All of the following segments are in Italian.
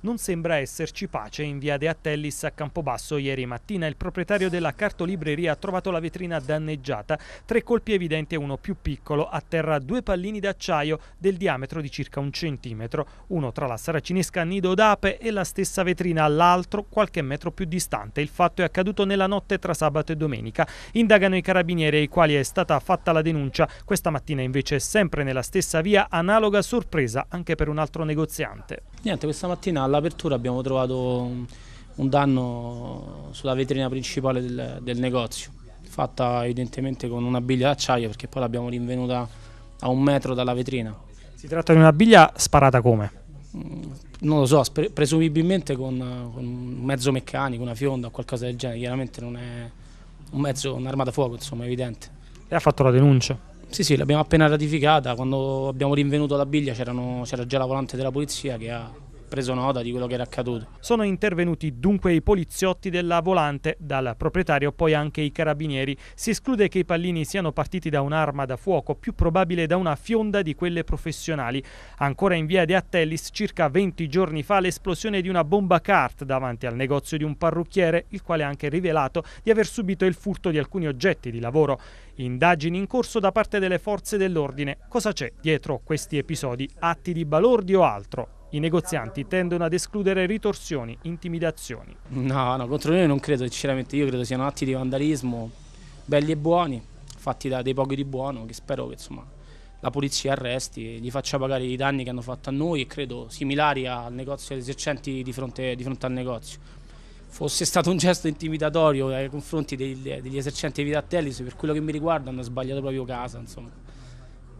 Non sembra esserci pace in via De Attellis a Campobasso. Ieri mattina il proprietario della cartolibreria ha trovato la vetrina danneggiata, tre colpi evidenti e uno più piccolo. A terra due pallini d'acciaio del diametro di circa un centimetro, uno tra la saracinesca Nido d'Ape e la stessa vetrina, l'altro qualche metro più distante. Il fatto è accaduto nella notte tra sabato e domenica. Indagano i carabinieri ai quali è stata fatta la denuncia. Questa mattina invece è sempre nella stessa via analoga sorpresa anche per un altro negoziante. Niente, questa mattina all'apertura abbiamo trovato un danno sulla vetrina principale del, del negozio, fatta evidentemente con una biglia d'acciaio perché poi l'abbiamo rinvenuta a un metro dalla vetrina. Si tratta di una biglia sparata come? Mm, non lo so, presumibilmente con, con un mezzo meccanico, una fionda o qualcosa del genere, chiaramente non è un mezzo, un'armata da fuoco, insomma, evidente. E ha fatto la denuncia? Sì, sì, l'abbiamo appena ratificata, quando abbiamo rinvenuto la biglia c'era già la volante della polizia che ha preso nota di quello che era accaduto. Sono intervenuti dunque i poliziotti della volante, dal proprietario poi anche i carabinieri. Si esclude che i pallini siano partiti da un'arma da fuoco, più probabile da una fionda di quelle professionali. Ancora in via De Attellis, circa 20 giorni fa, l'esplosione di una bomba cart davanti al negozio di un parrucchiere, il quale ha anche rivelato di aver subito il furto di alcuni oggetti di lavoro. Indagini in corso da parte delle forze dell'ordine. Cosa c'è dietro questi episodi? Atti di balordi o altro? I negozianti tendono ad escludere ritorsioni, intimidazioni. No, no, contro noi non credo, sinceramente, io credo siano atti di vandalismo belli e buoni, fatti da dei pochi di buono, che spero che insomma, la polizia arresti e gli faccia pagare i danni che hanno fatto a noi e credo similari al negozio degli esercenti di fronte, di fronte al negozio. Fosse stato un gesto intimidatorio nei confronti degli, degli esercenti di Vitatelli, se per quello che mi riguarda hanno sbagliato proprio casa, insomma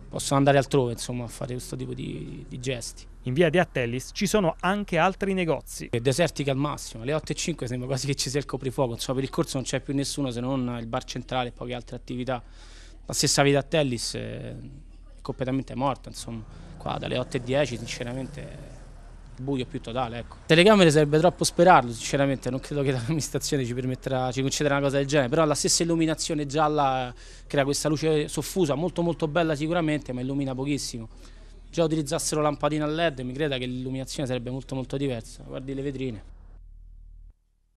possono andare altrove insomma, a fare questo tipo di, di, gesti. In via di Attellis ci sono anche altri negozi. Desertiche al massimo, alle 8.05 sembra quasi che ci sia il coprifuoco, insomma, per il corso non c'è più nessuno se non il bar centrale e poche altre attività. La stessa via di Attellis eh, è completamente morta, insomma, qua dalle 8.10 sinceramente buio più totale. Ecco. Telecamere sarebbe troppo sperarlo, sinceramente, non credo che l'amministrazione ci permetterà, ci concederà una cosa del genere, però la stessa illuminazione gialla eh, crea questa luce soffusa, molto molto bella sicuramente, ma illumina pochissimo. Già utilizzassero lampadine a LED, mi creda che l'illuminazione sarebbe molto molto diversa, guardi le vetrine.